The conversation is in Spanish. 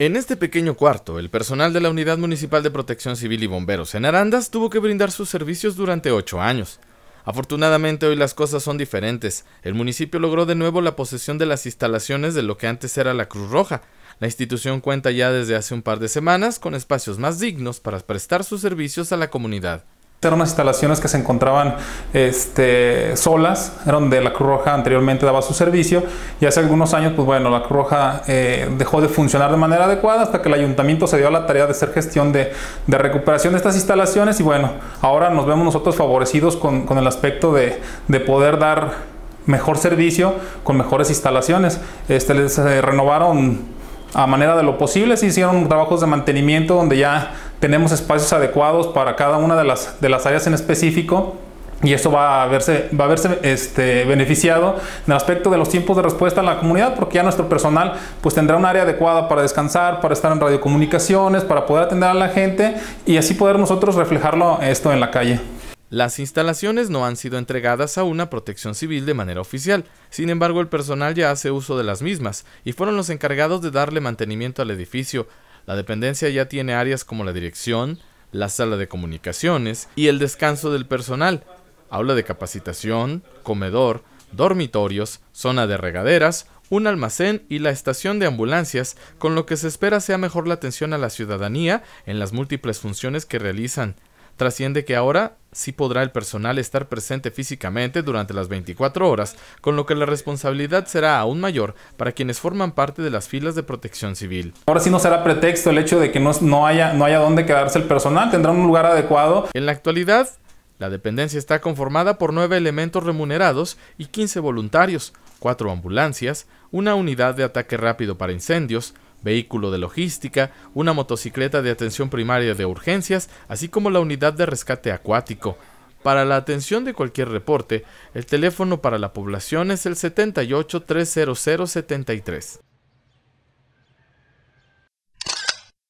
En este pequeño cuarto, el personal de la Unidad Municipal de Protección Civil y Bomberos en Arandas tuvo que brindar sus servicios durante ocho años. Afortunadamente hoy las cosas son diferentes. El municipio logró de nuevo la posesión de las instalaciones de lo que antes era la Cruz Roja. La institución cuenta ya desde hace un par de semanas con espacios más dignos para prestar sus servicios a la comunidad eran unas instalaciones que se encontraban este, solas, eran donde la Cruz Roja anteriormente daba su servicio y hace algunos años, pues bueno, la Cruz Roja eh, dejó de funcionar de manera adecuada hasta que el ayuntamiento se dio a la tarea de hacer gestión de, de recuperación de estas instalaciones y bueno, ahora nos vemos nosotros favorecidos con, el aspecto de, poder dar mejor servicio con mejores instalaciones. Este, les eh, renovaron a manera de lo posible, se hicieron trabajos de mantenimiento donde ya tenemos espacios adecuados para cada una de las, de las áreas en específico y esto va a verse, va a verse este, beneficiado en el aspecto de los tiempos de respuesta en la comunidad, porque ya nuestro personal pues, tendrá un área adecuada para descansar, para estar en radiocomunicaciones, para poder atender a la gente y así poder nosotros reflejarlo esto en la calle. Las instalaciones no han sido entregadas a una protección civil de manera oficial, sin embargo el personal ya hace uso de las mismas y fueron los encargados de darle mantenimiento al edificio, la dependencia ya tiene áreas como la dirección, la sala de comunicaciones y el descanso del personal, Habla de capacitación, comedor, dormitorios, zona de regaderas, un almacén y la estación de ambulancias, con lo que se espera sea mejor la atención a la ciudadanía en las múltiples funciones que realizan, trasciende que ahora sí podrá el personal estar presente físicamente durante las 24 horas, con lo que la responsabilidad será aún mayor para quienes forman parte de las filas de protección civil. Ahora sí no será pretexto el hecho de que no, no haya, no haya dónde quedarse el personal, tendrá un lugar adecuado. En la actualidad, la dependencia está conformada por nueve elementos remunerados y 15 voluntarios, cuatro ambulancias, una unidad de ataque rápido para incendios, vehículo de logística, una motocicleta de atención primaria de urgencias, así como la unidad de rescate acuático. Para la atención de cualquier reporte, el teléfono para la población es el 78 300 73.